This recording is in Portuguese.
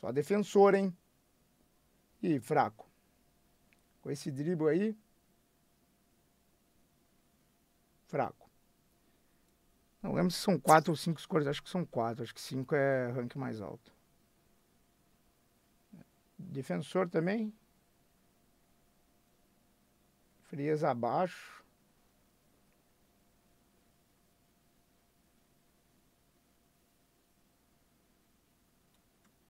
Só defensor, hein? E fraco. Com esse drible aí. Fraco. Não lembro se são quatro ou cinco escolhas. Acho que são quatro. Acho que cinco é rank mais alto. Defensor também. Frieza abaixo.